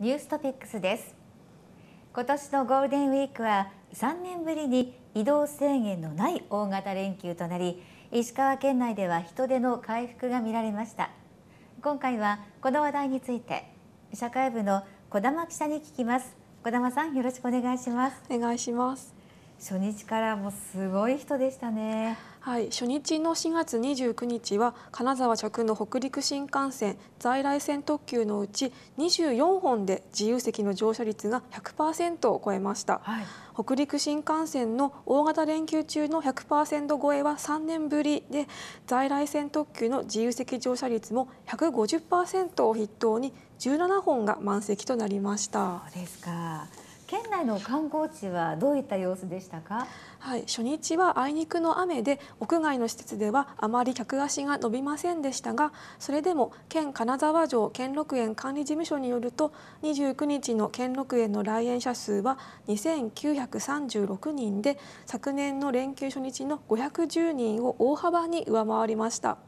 ニューストピックスです今年のゴールデンウィークは3年ぶりに移動制限のない大型連休となり石川県内では人出の回復が見られました今回はこの話題について社会部の小玉記者に聞きます小玉さんよろしくお願いしますお願いします初日からもすごい人でしたね。はい、初日の4月29日は金沢着の北陸新幹線在来線特急のうち24本で自由席の乗車率が100%を超えました、はい、北陸新幹線の大型連休中の100%超えは3年ぶりで在来線特急の自由席乗車率も150%を筆頭に17本が満席となりました。そうですか県内の観光地はどういった様子でしたか、はい、初日はあいにくの雨で屋外の施設ではあまり客足が伸びませんでしたがそれでも県金沢城兼六園管理事務所によると29日の兼六園の来園者数は2936人で昨年の連休初日の510人を大幅に上回りました。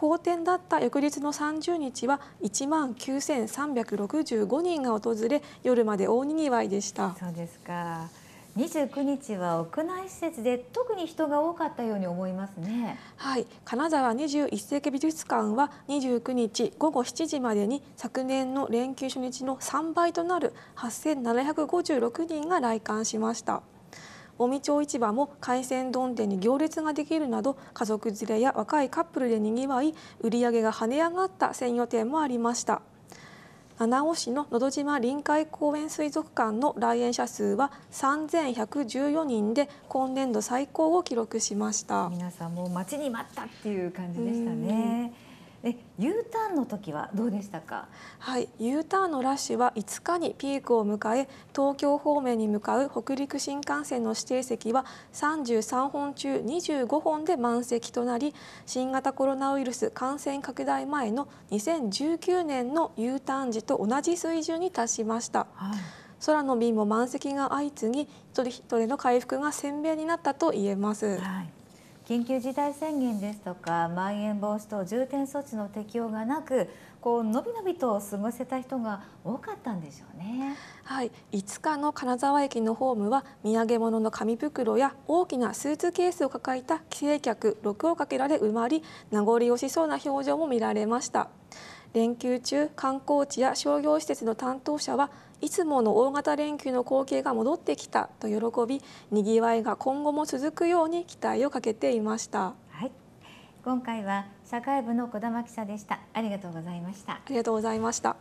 好転だった翌日の30日は1万9365人が訪れ夜まで大にぎわいでしたそうですか29日は屋内施設で特に人が多かったように思いますねはい金沢21世紀美術館は29日午後7時までに昨年の連休初日の3倍となる8756人が来館しました近江町市場も海鮮丼店に行列ができるなど家族連れや若いカップルでにぎわい売り上げが跳ね上がった鮮魚店もありました七尾市ののど島臨海公園水族館の来園者数は3114人で今年度最高を記録しました皆さんも待ちに待ったっていう感じでしたね。え U ターンの時はどうでしたかはい U ターンのラッシュは5日にピークを迎え東京方面に向かう北陸新幹線の指定席は33本中25本で満席となり新型コロナウイルス感染拡大前の2019年の U ターン時と同じ水準に達しました。はい空の便も満席が相次ぎ一人一人の回復が鮮明になったと言えます。はい緊急事態宣言ですとかまん延防止等重点措置の適用がなくこうのびのびと過ごせた人が多かったんでしょうね。はい、5日の金沢駅のホームは土産物の紙袋や大きなスーツケースを抱えた帰省客6をかけられ埋まり名残惜しそうな表情も見られました。連休中観光地や商業施設の担当者はいつもの大型連休の光景が戻ってきたと喜びにぎわいが今後も続くように期待をかけていました、はい、今回は社会部の小玉記者でしたありがとうございましたありがとうございました